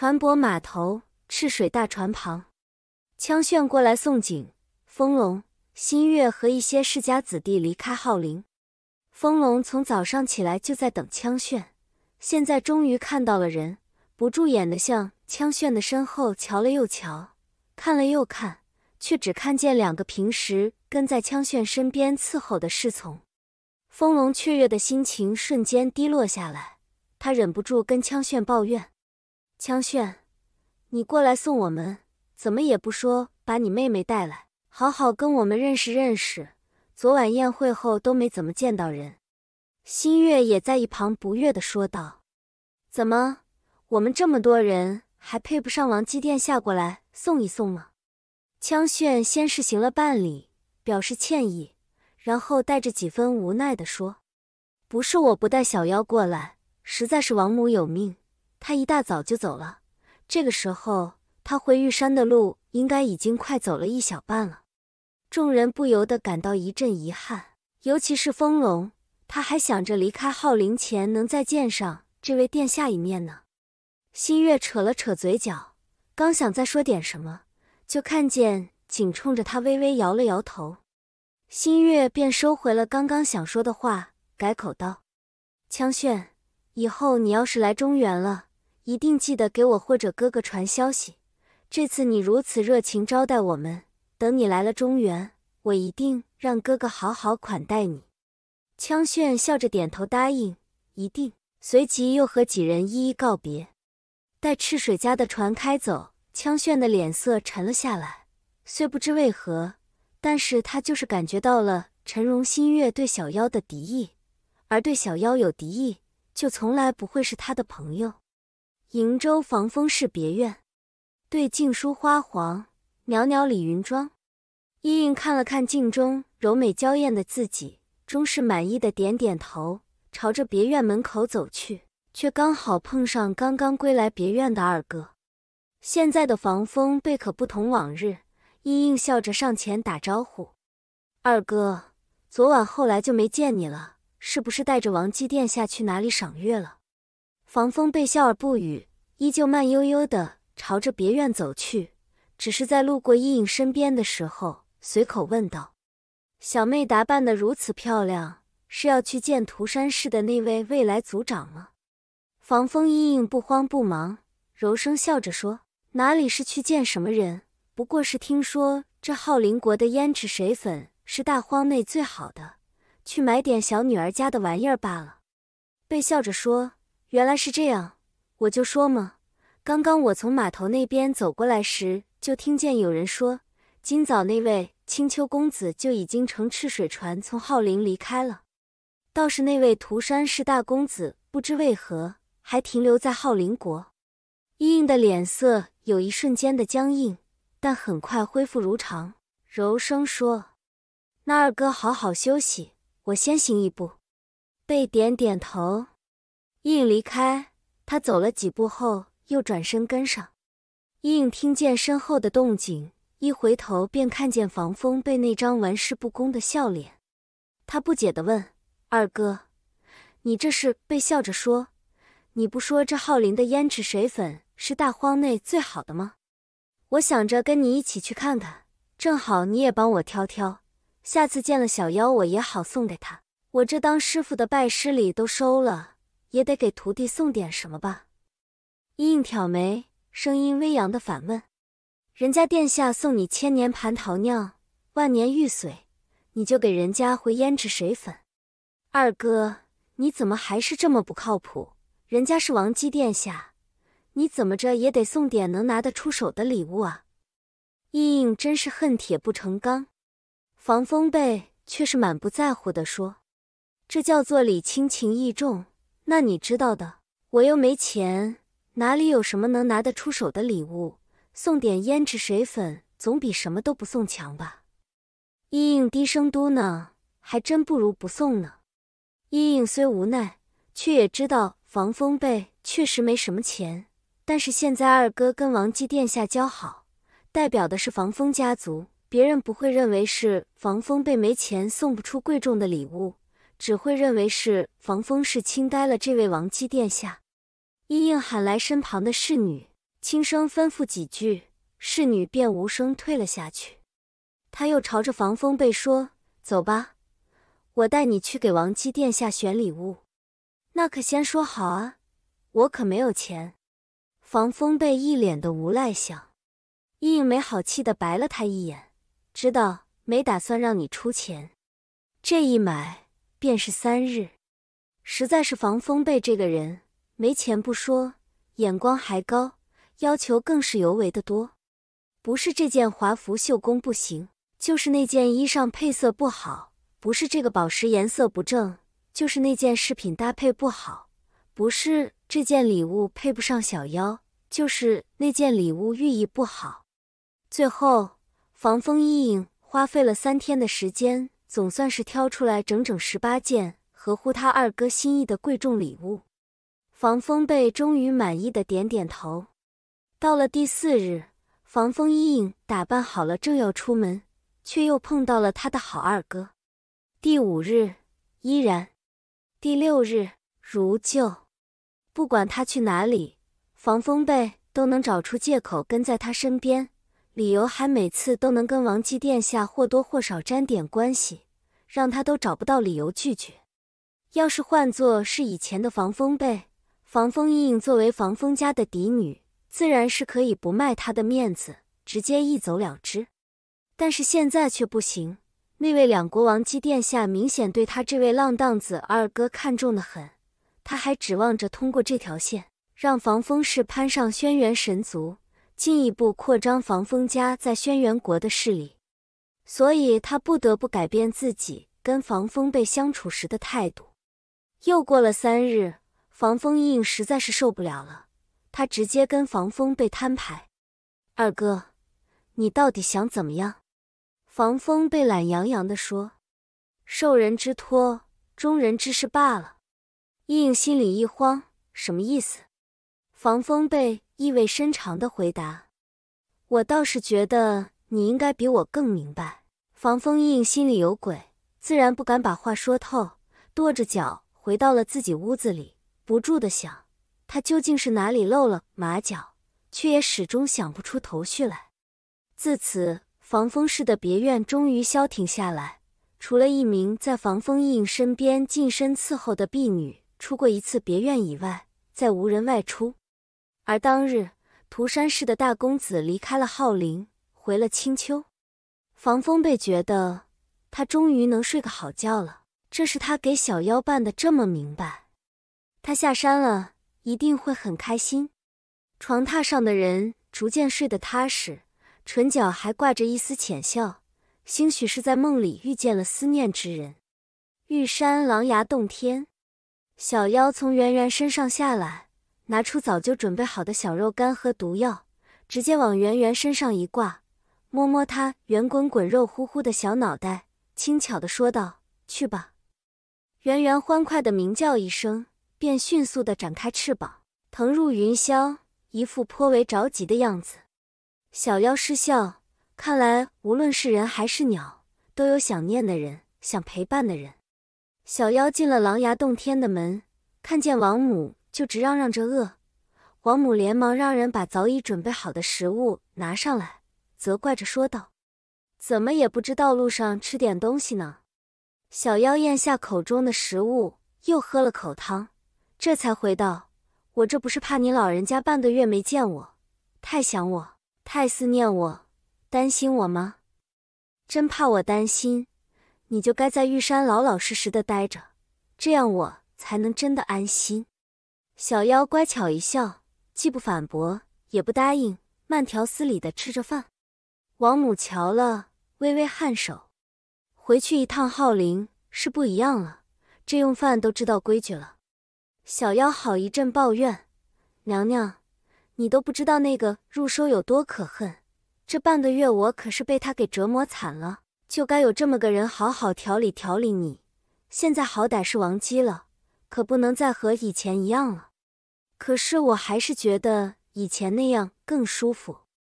船舶码头，赤水大船旁，枪炫过来送景风龙、新月和一些世家子弟离开浩陵。风龙从早上起来就在等枪炫，现在终于看到了人，不住眼的向枪炫的身后瞧了又瞧，看了又看，却只看见两个平时跟在枪炫身边伺候的侍从。风龙雀跃的心情瞬间低落下来，他忍不住跟枪炫抱怨。枪炫，你过来送我们，怎么也不说把你妹妹带来，好好跟我们认识认识。昨晚宴会后都没怎么见到人。新月也在一旁不悦的说道：“怎么，我们这么多人，还配不上王姬殿下过来送一送吗？”枪炫先是行了半礼，表示歉意，然后带着几分无奈的说：“不是我不带小妖过来，实在是王母有命。”他一大早就走了，这个时候他回玉山的路应该已经快走了一小半了。众人不由得感到一阵遗憾，尤其是风龙，他还想着离开浩陵前能再见上这位殿下一面呢。新月扯了扯嘴角，刚想再说点什么，就看见景冲着他微微摇了摇头，新月便收回了刚刚想说的话，改口道：“枪炫，以后你要是来中原了。”一定记得给我或者哥哥传消息。这次你如此热情招待我们，等你来了中原，我一定让哥哥好好款待你。羌炫笑着点头答应，一定。随即又和几人一一告别。待赤水家的船开走，羌炫的脸色沉了下来。虽不知为何，但是他就是感觉到了陈荣新月对小妖的敌意，而对小妖有敌意，就从来不会是他的朋友。瀛州防风氏别院，对镜梳花黄，袅袅李云妆。依映看了看镜中柔美娇艳的自己，终是满意的点点头，朝着别院门口走去，却刚好碰上刚刚归来别院的二哥。现在的防风被可不同往日，依映笑着上前打招呼：“二哥，昨晚后来就没见你了，是不是带着王姬殿下去哪里赏月了？”防风被笑而不语。依旧慢悠悠的朝着别院走去，只是在路过伊影身边的时候，随口问道：“小妹打扮的如此漂亮，是要去见涂山氏的那位未来族长吗？”防风伊影不慌不忙，柔声笑着说：“哪里是去见什么人，不过是听说这浩林国的胭脂水粉是大荒内最好的，去买点小女儿家的玩意儿罢了。”被笑着说：“原来是这样。”我就说嘛，刚刚我从码头那边走过来时，就听见有人说，今早那位青丘公子就已经乘赤水船从浩林离开了。倒是那位涂山氏大公子，不知为何还停留在浩林国。伊应的脸色有一瞬间的僵硬，但很快恢复如常，柔声说：“那二哥好好休息，我先行一步。”贝点点头，应离开。他走了几步后，又转身跟上。伊影听见身后的动静，一回头便看见房风被那张玩世不恭的笑脸。他不解地问：“二哥，你这是被笑着说？你不说这浩林的胭脂水粉是大荒内最好的吗？我想着跟你一起去看看，正好你也帮我挑挑，下次见了小妖我也好送给他。我这当师傅的拜师礼都收了。”也得给徒弟送点什么吧？伊应挑眉，声音微扬的反问：“人家殿下送你千年蟠桃酿、万年玉髓，你就给人家回胭脂水粉？二哥，你怎么还是这么不靠谱？人家是王姬殿下，你怎么着也得送点能拿得出手的礼物啊！”伊应真是恨铁不成钢，防风被却是满不在乎的说：“这叫做礼轻情意重。”那你知道的，我又没钱，哪里有什么能拿得出手的礼物？送点胭脂水粉总比什么都不送强吧？伊应低声嘟囔：“还真不如不送呢。”伊应虽无奈，却也知道防风被确实没什么钱。但是现在二哥跟王姬殿下交好，代表的是防风家族，别人不会认为是防风被没钱送不出贵重的礼物。只会认为是防风是惊呆了这位王姬殿下，伊应喊来身旁的侍女，轻声吩咐几句，侍女便无声退了下去。他又朝着防风被说：“走吧，我带你去给王姬殿下选礼物。”那可先说好啊，我可没有钱。防风被一脸的无赖相，伊应没好气的白了他一眼，知道没打算让你出钱，这一买。便是三日，实在是防风被这个人没钱不说，眼光还高，要求更是尤为的多。不是这件华服绣工不行，就是那件衣裳配色不好；不是这个宝石颜色不正，就是那件饰品搭配不好；不是这件礼物配不上小妖，就是那件礼物寓意不好。最后，防风衣影花费了三天的时间。总算是挑出来整整十八件合乎他二哥心意的贵重礼物，防风被终于满意的点点头。到了第四日，防风依影打扮好了，正要出门，却又碰到了他的好二哥。第五日依然，第六日如旧。不管他去哪里，防风被都能找出借口跟在他身边。理由还每次都能跟王姬殿下或多或少沾点关系，让他都找不到理由拒绝。要是换做是以前的防风被，防风印，作为防风家的嫡女，自然是可以不卖他的面子，直接一走了之。但是现在却不行。那位两国王姬殿下明显对他这位浪荡子二哥看重的很，他还指望着通过这条线，让防风氏攀上轩辕神族。进一步扩张防风家在轩辕国的势力，所以他不得不改变自己跟防风被相处时的态度。又过了三日，防风印实在是受不了了，他直接跟防风被摊牌：“二哥，你到底想怎么样？”防风被懒洋洋地说：“受人之托，忠人之事罢了。”印心里一慌，什么意思？防风被。意味深长的回答：“我倒是觉得你应该比我更明白，防风印心里有鬼，自然不敢把话说透，跺着脚回到了自己屋子里，不住的想，他究竟是哪里露了马脚，却也始终想不出头绪来。自此，防风氏的别院终于消停下来，除了一名在防风印身边近身伺候的婢女出过一次别院以外，再无人外出。”而当日，涂山氏的大公子离开了浩陵，回了青丘。防风被觉得他终于能睡个好觉了，这是他给小妖办的这么明白，他下山了一定会很开心。床榻上的人逐渐睡得踏实，唇角还挂着一丝浅笑，兴许是在梦里遇见了思念之人。玉山狼牙洞天，小妖从圆圆身上下来。拿出早就准备好的小肉干和毒药，直接往圆圆身上一挂，摸摸她圆滚滚、肉乎乎的小脑袋，轻巧地说道：“去吧。”圆圆欢快地鸣叫一声，便迅速地展开翅膀，腾入云霄，一副颇为着急的样子。小妖失笑，看来无论是人还是鸟，都有想念的人，想陪伴的人。小妖进了狼牙洞天的门，看见王母。就直嚷嚷着饿，王母连忙让人把早已准备好的食物拿上来，责怪着说道：“怎么也不知道路上吃点东西呢？”小妖咽下口中的食物，又喝了口汤，这才回道：“我这不是怕你老人家半个月没见我，太想我，太思念我，担心我吗？真怕我担心，你就该在玉山老老实实的待着，这样我才能真的安心。”小妖乖巧一笑，既不反驳，也不答应，慢条斯理的吃着饭。王母瞧了，微微颔首。回去一趟浩林是不一样了，这用饭都知道规矩了。小妖好一阵抱怨：“娘娘，你都不知道那个入收有多可恨，这半个月我可是被他给折磨惨了。就该有这么个人好好调理调理你。现在好歹是王姬了，可不能再和以前一样了。”可是，我还是觉得以前那样更舒服。